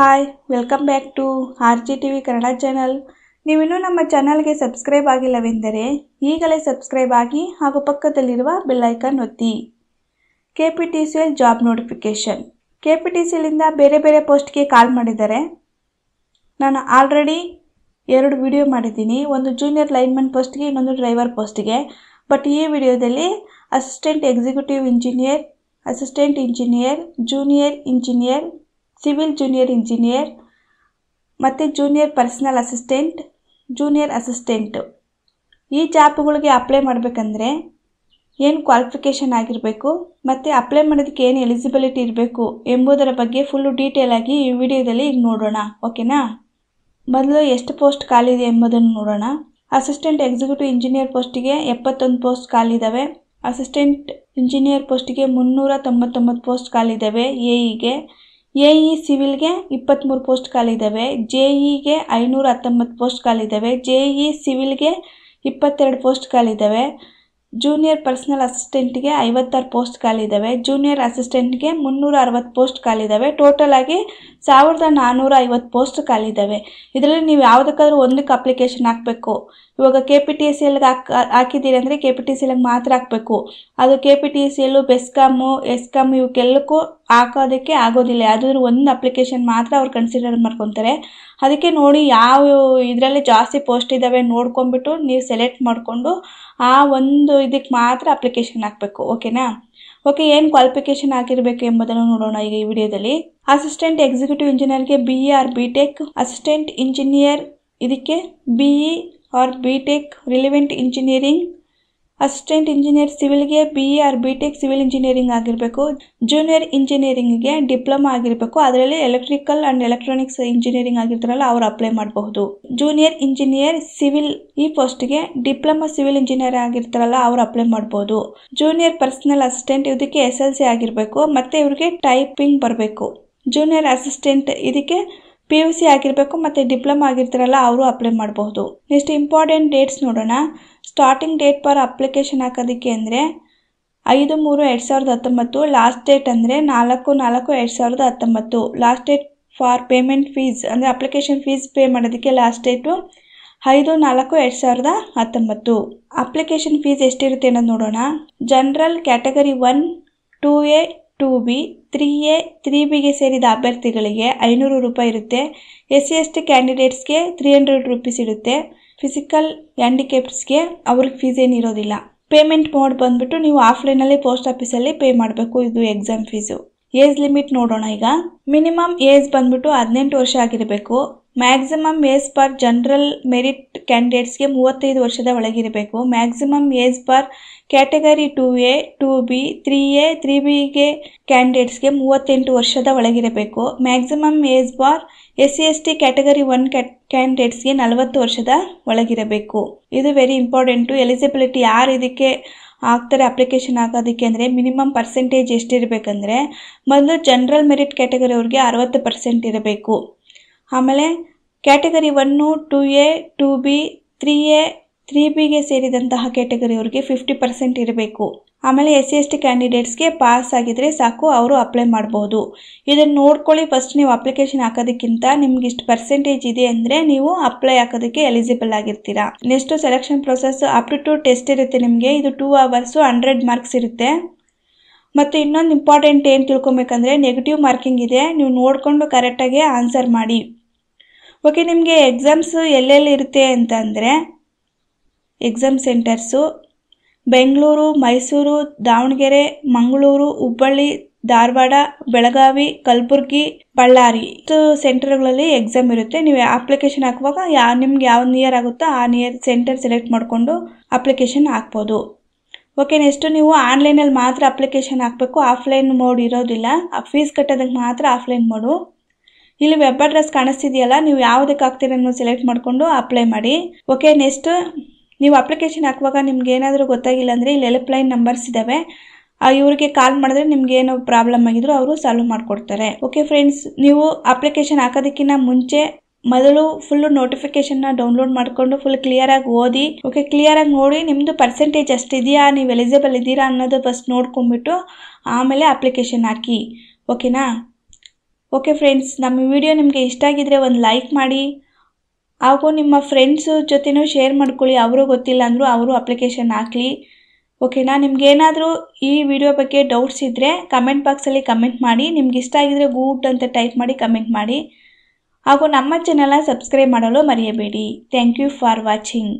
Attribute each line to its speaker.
Speaker 1: hi welcome back to R G T V Kannada channel ನೀವಿನ್ನೂ ನಮ್ಮ ಚಾನಲ್ಗೆ ಸಬ್ಸ್ಕ್ರೈಬ್ ಆಗಿಲ್ಲವೆಂದರೆ ಈಗಲೇ ಸಬ್ಸ್ಕ್ರೈಬ್ ಆಗಿ ಹಾಗೂ ಪಕ್ಕದಲ್ಲಿರುವ ಬೆಲ್ಲೈಕನ್ ಒತ್ತಿ K P T C L job notification K P T C ಎಲ್ಲಿಂದ ಬೇರೆ ಬೇರೆ ಪೋಸ್ಟ್ಗೆ ಕಾಲ್ ಮಾಡಿದ್ದಾರೆ ನಾನು ಆಲ್ರೆಡಿ ಎರಡು ವಿಡಿಯೋ ಮಾಡಿದ್ದೀನಿ ಒಂದು ಜೂನಿಯರ್ ಲೈನ್ಮನ್ ಪೋಸ್ಟ್ಗೆ ಇನ್ನೊಂದು ಡ್ರೈವರ್ ಪೋಸ್ಟ್ಗೆ ಬಟ್ ಈ ವಿಡಿಯೋದಲ್ಲಿ assistant executive engineer assistant engineer junior engineer civil junior engineer ಮತ್ತು junior personal assistant junior assistant ಈ ಜಾಬ್ಗಳಿಗೆ ಅಪ್ಲೈ ಮಾಡಬೇಕಂದ್ರೆ ಏನು ಕ್ವಾಲಿಫಿಕೇಷನ್ ಆಗಿರಬೇಕು ಮತ್ತು ಅಪ್ಲೈ ಮಾಡೋದಕ್ಕೆ ಏನು ಎಲಿಜಿಬಿಲಿಟಿ ಇರಬೇಕು ಎಂಬುದರ ಬಗ್ಗೆ ಫುಲ್ಲು ಡೀಟೇಲ್ ಆಗಿ ಈ ವಿಡಿಯೋದಲ್ಲಿ ಈಗ ನೋಡೋಣ ಓಕೆನಾ ಮೊದಲು ಎಷ್ಟು ಪೋಸ್ಟ್ ಇದೆ ಎಂಬುದನ್ನು ನೋಡೋಣ ಅಸಿಸ್ಟೆಂಟ್ ಎಕ್ಸಿಕ್ಯೂಟಿವ್ ಇಂಜಿನಿಯರ್ ಪೋಸ್ಟಿಗೆ ಎಪ್ಪತ್ತೊಂದು ಪೋಸ್ಟ್ ಖಾಲಿದ್ದಾವೆ ಅಸಿಸ್ಟೆಂಟ್ ಇಂಜಿನಿಯರ್ ಪೋಸ್ಟಿಗೆ ಮುನ್ನೂರ ತೊಂಬತ್ತೊಂಬತ್ತು ಪೋಸ್ಟ್ ಖಾಲಿದ್ದಾವೆ ಎ ಇಗೆ e ಎ ಇ ಸಿವಿಲ್ಗೆ ಇಪ್ಪತ್ತ್ಮೂರು ಪೋಸ್ಟ್ ಖಾಲಿದ್ದಾವೆ ಜೆ ಇಗೆ ಐನೂರ ಹತ್ತೊಂಬತ್ತು ಪೋಸ್ಟ್ ಖಾಲಿದ್ದಾವೆ ಜೆ ಇ ಸಿವಿಲ್ಗೆ ಇಪ್ಪತ್ತೆರಡು ಪೋಸ್ಟ್ ಖಾಲಿದ್ದಾವೆ ಜೂನಿಯರ್ ಪರ್ಸನಲ್ ಅಸಿಸ್ಟೆಂಟ್ಗೆ ಐವತ್ತಾರು ಪೋಸ್ಟ್ ಖಾಲಿದ್ದಾವೆ ಜೂನಿಯರ್ ಅಸಿಸ್ಟೆಂಟ್ಗೆ ಮುನ್ನೂರ ಅರವತ್ತು ಪೋಸ್ಟ್ ಖಾಲಿದ್ದಾವೆ ಟೋಟಲ್ ಆಗಿ ಸಾವಿರದ ನಾನ್ನೂರ ಐವತ್ತು ಪೋಸ್ಟ್ ಖಾಲಿದ್ದಾವೆ ಇದರಲ್ಲಿ ನೀವು ಯಾವುದಕ್ಕಾದ್ರೂ ಒಂದಕ್ಕೆ ಅಪ್ಲಿಕೇಶನ್ ಹಾಕಬೇಕು ಇವಾಗ ಕೆ ಪಿ ಟಿ ಎಸ್ ಎಲ್ಗೆ ಹಾಕ್ ಹಾಕಿದ್ದೀರಿ ಅಂದರೆ ಕೆ ಪಿ ಟಿ ಸಿ ಎಲ್ಗೆ ಮಾತ್ರ ಹಾಕಬೇಕು ಅದು ಕೆ ಪಿ ಟಿ ಎಸ್ ಎಲ್ಲು ಬೆಸ್ಕಾಮು ಎಸ್ಕಾಮ್ ಇವಕ್ಕೆಲ್ಲಕ್ಕೂ ಹಾಕೋದಕ್ಕೆ ಆಗೋದಿಲ್ಲ ಯಾವುದಾದ್ರೂ ಒಂದು ಅಪ್ಲಿಕೇಶನ್ ಮಾತ್ರ ಅವ್ರು ಕನ್ಸಿಡರ್ ಮಾಡ್ಕೊತಾರೆ ಅದಕ್ಕೆ ನೋಡಿ ಯಾವ ಇದರಲ್ಲಿ ಜಾಸ್ತಿ ಪೋಸ್ಟ್ ಇದ್ದಾವೆ ನೋಡ್ಕೊಂಡ್ಬಿಟ್ಟು ನೀವು ಸೆಲೆಕ್ಟ್ ಮಾಡಿಕೊಂಡು ಆ ಒಂದು ಇದಕ್ಕೆ ಮಾತ್ರ ಅಪ್ಲಿಕೇಶನ್ ಹಾಕಬೇಕು ಓಕೆನಾ ಓಕೆ ಏನು ಕ್ವಾಲಿಫಿಕೇಶನ್ ಆಗಿರಬೇಕು ಎಂಬುದನ್ನು ನೋಡೋಣ ಈಗ ಈ ವಿಡಿಯೋದಲ್ಲಿ ಅಸಿಸ್ಟೆಂಟ್ ಎಕ್ಸಿಕ್ಯೂಟಿವ್ ಇಂಜಿನಿಯರ್ಗೆ B E or B tech assistant engineer ಇದಕ್ಕೆ B E or B tech relevant engineering assistant engineer ಸಿವಿಲ್ಗೆ B or B tech civil engineering ಆಗಿರಬೇಕು ಜೂನಿಯರ್ ಗೆ ಡಿಪ್ಲೊಮಾ ಆಗಿರಬೇಕು ಅದರಲ್ಲಿ ಎಲೆಕ್ಟ್ರಿಕಲ್ ಅಂಡ್ ಎಲೆಕ್ಟ್ರಾನಿಕ್ಸ್ ಇಂಜಿನಿಯರಿಂಗ್ ಆಗಿರ್ತಾರಲ್ಲ ಅವರು ಅಪ್ಲೈ ಮಾಡಬಹುದು ಜೂನಿಯರ್ ಇಂಜಿನಿಯರ್ ಸಿವಿಲ್ ಈ ಗೆ ಡಿಪ್ಲೊಮಾ ಸಿವಿಲ್ ಇಂಜಿನಿಯರ್ ಆಗಿರ್ತಾರಲ್ಲ ಅವ್ರು ಅಪ್ಲೈ ಮಾಡಬಹುದು ಜೂನಿಯರ್ ಪರ್ಸನಲ್ ಅಸಿಸ್ಟೆಂಟ್ ಇದಕ್ಕೆ ಎಸ್ ಎಲ್ ಸಿ ಆಗಿರಬೇಕು ಮತ್ತೆ ಇವರಿಗೆ ಟೈಪಿಂಗ್ ಬರಬೇಕು ಜೂನಿಯರ್ ಅಸಿಸ್ಟೆಂಟ್ ಇದಕ್ಕೆ ಪಿ ಯು ಸಿ ಆಗಿರಬೇಕು ಮತ್ತೆ ಡಿಪ್ಲೊಮಾ ಆಗಿರ್ತಾರಲ್ಲ ಅವರು ಅಪ್ಲೈ ಮಾಡಬಹುದು ನೆಕ್ಸ್ಟ್ ಇಂಪಾರ್ಟೆಂಟ್ ಡೇಟ್ಸ್ ನೋಡೋಣ ಸ್ಟಾರ್ಟಿಂಗ್ ಡೇಟ್ ಫಾರ್ ಅಪ್ಲಿಕೇಶನ್ ಹಾಕೋದಕ್ಕೆ ಅಂದರೆ ಐದು ಮೂರು ಎರಡು ಸಾವಿರದ ಹತ್ತೊಂಬತ್ತು ಲಾಸ್ಟ್ ಡೇಟ್ ಅಂದರೆ ನಾಲ್ಕು ನಾಲ್ಕು ಎರಡು ಸಾವಿರದ ಹತ್ತೊಂಬತ್ತು last date for payment fees ಅಂದರೆ ಅಪ್ಲಿಕೇಶನ್ ಫೀಸ್ ಪೇ ಮಾಡೋದಕ್ಕೆ ಲಾಸ್ಟ್ ಡೇಟು ಐದು ನಾಲ್ಕು ಎರಡು ಸಾವಿರದ ಹತ್ತೊಂಬತ್ತು ಅಪ್ಲಿಕೇಶನ್ ಫೀಸ್ ಎಷ್ಟಿರುತ್ತೆ ಅನ್ನೋದು ನೋಡೋಣ general category one two A two B three A three ಬಿಗೆ ಸೇರಿದ ಅಭ್ಯರ್ಥಿಗಳಿಗೆ ಐನೂರು ರೂಪಾಯಿ ಇರುತ್ತೆ ಎಸ್ ಸಿ ಎಸ್ ಟಿ ಕ್ಯಾಂಡಿಡೇಟ್ಸ್ಗೆ ತ್ರೀ ಹಂಡ್ರೆಡ್ ರುಪೀಸ್ ಇರುತ್ತೆ ಫಿಸಿಕಲ್ ಗೆ ಅವ್ರಿಗೆ ಫೀಸ್ ಏನಿರೋದಿಲ್ಲ ಪೇಮೆಂಟ್ ಮೋಡ್ ಬಂದ್ಬಿಟ್ಟು ನೀವು ಆಫ್ಲೈನಲ್ಲಿ ಪೋಸ್ಟ್ ಆಫೀಸಲ್ಲಿ ಪೇ ಮಾಡಬೇಕು ಇದು ಎಕ್ಸಾಮ್ ಫೀಸು ಏಜ್ ಲಿಮಿಟ್ ನೋಡೋಣ ಈಗ ಮಿನಿಮಮ್ ಏಜ್ ಬಂದ್ಬಿಟ್ಟು ಹದಿನೆಂಟು ವರ್ಷ ಆಗಿರಬೇಕು maximum age for general merit ಕ್ಯಾಂಡಿಡೇಟ್ಸ್ಗೆ ಮೂವತ್ತೈದು ವರ್ಷದ ಒಳಗಿರಬೇಕು maximum age for category two A two B three A three ಬಿಗೆ ಕ್ಯಾಂಡಿಡೇಟ್ಸ್ಗೆ ಮೂವತ್ತೆಂಟು ವರ್ಷದ ಒಳಗಿರಬೇಕು maximum age for S C S T category one ಕ್ಯಾಂಡಿಡೇಟ್ಸ್ಗೆ ನಲವತ್ತು ವರ್ಷದ ಒಳಗಿರಬೇಕು ಇದು ವೆರಿ ಇಂಪಾರ್ಟೆಂಟು ಎಲಿಜಿಬಿಲಿಟಿ ಯಾರು ಇದಕ್ಕೆ ಆಗ್ತಾರೆ ಅಪ್ಲಿಕೇಶನ್ ಹಾಕೋದಕ್ಕೆ ಅಂದರೆ ಮಿನಿಮಮ್ ಪರ್ಸೆಂಟೇಜ್ ಎಷ್ಟಿರಬೇಕಂದ್ರೆ ಮೊದಲು ಜನರಲ್ ಮೆರಿಟ್ ಕ್ಯಾಟಗರಿ ಅವ್ರಿಗೆ ಅರವತ್ತು ಪರ್ಸೆಂಟ್ ಇರಬೇಕು ಆಮೇಲೆ category one two A two B three A three ಬಿಗೆ ಸೇರಿದಂತಹ ಕ್ಯಾಟಗರಿಯವರಿಗೆ ಫಿಫ್ಟಿ ಪರ್ಸೆಂಟ್ ಇರಬೇಕು ಆಮೇಲೆ ಎಸ್ ಸಿ ಎಸ್ ಟಿ ಕ್ಯಾಂಡಿಡೇಟ್ಸ್ಗೆ ಪಾಸ್ ಆಗಿದ್ರೆ ಸಾಕು ಅವರು ಅಪ್ಲೈ ಮಾಡ್ಬೋದು ಇದನ್ನು ನೋಡ್ಕೊಳ್ಳಿ ಫಸ್ಟ್ ನೀವು ಅಪ್ಲಿಕೇಶನ್ ಹಾಕೋದಕ್ಕಿಂತ ನಿಮ್ಗೆ ಇಷ್ಟು ಪರ್ಸೆಂಟೇಜ್ ಇದೆ ಅಂದರೆ ನೀವು ಅಪ್ಲೈ ಹಾಕೋದಕ್ಕೆ ಎಲಿಜಿಬಲ್ ಆಗಿರ್ತೀರಾ next selection process two test ಇರುತ್ತೆ ನಿಮಗೆ ಇದು ಟೂ ಅವರ್ಸು ಹಂಡ್ರೆಡ್ ಮಾರ್ಕ್ಸ್ ಇರುತ್ತೆ ಮತ್ತು ಇನ್ನೊಂದು ಇಂಪಾರ್ಟೆಂಟ್ ಏನು ತಿಳ್ಕೊಬೇಕಂದ್ರೆ ನೆಗೆಟಿವ್ ಮಾರ್ಕಿಂಗ್ ಇದೆ ನೀವು ನೋಡಿಕೊಂಡು ಕರೆಕ್ಟಾಗಿ ಆನ್ಸರ್ ಮಾಡಿ ಓಕೆ ನಿಮಗೆ ಎಕ್ಸಾಮ್ಸು ಎಲ್ಲೆಲ್ಲಿ ಇರುತ್ತೆ ಅಂತಂದರೆ ಎಕ್ಸಾಮ್ ಸೆಂಟರ್ಸು ಬೆಂಗಳೂರು ಮೈಸೂರು ದಾವಣಗೆರೆ ಮಂಗಳೂರು ಹುಬ್ಬಳ್ಳಿ ಧಾರವಾಡ ಬೆಳಗಾವಿ ಕಲಬುರ್ಗಿ ಬಳ್ಳಾರಿ ಇಷ್ಟು ಸೆಂಟರ್ಗಳಲ್ಲಿ ಎಕ್ಸಾಮ್ ಇರುತ್ತೆ ನೀವು ಅಪ್ಲಿಕೇಶನ್ ಹಾಕುವಾಗ ಯಾವ ನಿಮ್ಗೆ ಯಾವ ನಿಯರ್ ಆಗುತ್ತೋ ಆ ನಿಯರ್ ಸೆಂಟರ್ ಸೆಲೆಕ್ಟ್ ಮಾಡಿಕೊಂಡು ಅಪ್ಲಿಕೇಶನ್ ಹಾಕ್ಬೋದು ಓಕೆ ನೆಕ್ಸ್ಟು ನೀವು ಆನ್ಲೈನಲ್ಲಿ ಮಾತ್ರ ಅಪ್ಲಿಕೇಶನ್ ಹಾಕಬೇಕು ಆಫ್ಲೈನ್ ಮೋಡ್ ಇರೋದಿಲ್ಲ ಫೀಸ್ ಕಟ್ಟೋದಕ್ಕೆ ಮಾತ್ರ ಆಫ್ಲೈನ್ ಮೋಡು ಇಲ್ಲಿ ವೆಬ್ ಅಡ್ರೆಸ್ ಕಾಣಿಸ್ತಿದೆಯಲ್ಲ ನೀವು ಯಾವುದಕ್ಕೆ ಹಾಕ್ತೀರ ಸೆಲೆಕ್ಟ್ ಮಾಡಿಕೊಂಡು ಅಪ್ಲೈ ಮಾಡಿ ಓಕೆ ನೆಕ್ಸ್ಟ್ ನೀವು ಅಪ್ಲಿಕೇಶನ್ ಹಾಕುವಾಗ ನಿಮ್ಗೆ ಏನಾದರೂ ಗೊತ್ತಾಗಿಲ್ಲ ಅಂದರೆ ಇಲ್ಲಿ ಹೆಲ್ಪ್ ನಂಬರ್ಸ್ ಇದ್ದಾವೆ ಇವರಿಗೆ ಕಾಲ್ ಮಾಡಿದ್ರೆ ನಿಮ್ಗೆ ಏನೋ ಪ್ರಾಬ್ಲಮ್ ಆಗಿದ್ರು ಅವರು ಸಾಲ್ವ್ ಮಾಡಿಕೊಡ್ತಾರೆ ಓಕೆ ಫ್ರೆಂಡ್ಸ್ ನೀವು ಅಪ್ಲಿಕೇಶನ್ ಹಾಕೋದಕ್ಕಿಂತ ಮುಂಚೆ ಮೊದಲು ಫುಲ್ಲು ನೋಟಿಫಿಕೇಶನ್ನ ಡೌನ್ಲೋಡ್ ಮಾಡಿಕೊಂಡು ಫುಲ್ ಕ್ಲಿಯರಾಗಿ ಓದಿ ಓಕೆ ಕ್ಲಿಯರಾಗಿ ನೋಡಿ ನಿಮ್ಮದು ಪರ್ಸೆಂಟೇಜ್ ಅಷ್ಟಿದೆಯಾ ನೀವು ಎಲಿಜಿಬಲ್ ಇದ್ದೀರಾ ಅನ್ನೋದು ಫಸ್ಟ್ ನೋಡ್ಕೊಂಡ್ಬಿಟ್ಟು ಆಮೇಲೆ ಅಪ್ಲಿಕೇಶನ್ ಹಾಕಿ ಓಕೆನಾ ಓಕೆ ಫ್ರೆಂಡ್ಸ್ ನಮ್ಮ ವಿಡಿಯೋ ನಿಮಗೆ ಇಷ್ಟ ಆಗಿದ್ದರೆ ಒಂದು ಲೈಕ್ ಮಾಡಿ ಹಾಗೂ ನಿಮ್ಮ ಫ್ರೆಂಡ್ಸು ಜೊತೆನೂ ಶೇರ್ ಮಾಡ್ಕೊಳ್ಳಿ ಅವರು ಗೊತ್ತಿಲ್ಲ ಅಂದರೂ ಅವರು ಅಪ್ಲಿಕೇಶನ್ ಹಾಕಲಿ ಓಕೆನಾ ನಿಮ್ಗೇನಾದರೂ ಈ ವಿಡಿಯೋ ಬಗ್ಗೆ ಡೌಟ್ಸ್ ಇದ್ದರೆ ಕಮೆಂಟ್ ಬಾಕ್ಸಲ್ಲಿ ಕಮೆಂಟ್ ಮಾಡಿ ನಿಮ್ಗೆ ಇಷ್ಟ ಆಗಿದ್ದರೆ ಗೂಡ್ ಅಂತ ಟೈಪ್ ಮಾಡಿ ಕಮೆಂಟ್ ಮಾಡಿ ಹಾಗೂ ನಮ್ಮ ಚಾನೆಲ್ನ ಸಬ್ಸ್ಕ್ರೈಬ್ ಮಾಡಲು ಮರೆಯಬೇಡಿ ಥ್ಯಾಂಕ್ ಯು ಫಾರ್ ವಾಚಿಂಗ್